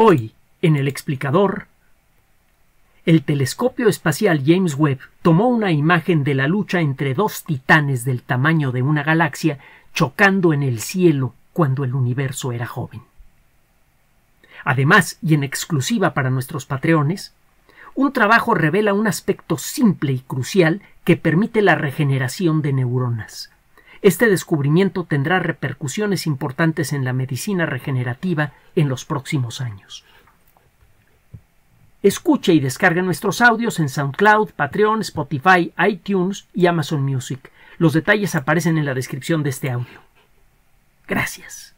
Hoy, en el explicador, el telescopio espacial James Webb tomó una imagen de la lucha entre dos titanes del tamaño de una galaxia chocando en el cielo cuando el universo era joven. Además, y en exclusiva para nuestros patreones, un trabajo revela un aspecto simple y crucial que permite la regeneración de neuronas. Este descubrimiento tendrá repercusiones importantes en la medicina regenerativa en los próximos años. Escuche y descarga nuestros audios en SoundCloud, Patreon, Spotify, iTunes y Amazon Music. Los detalles aparecen en la descripción de este audio. Gracias.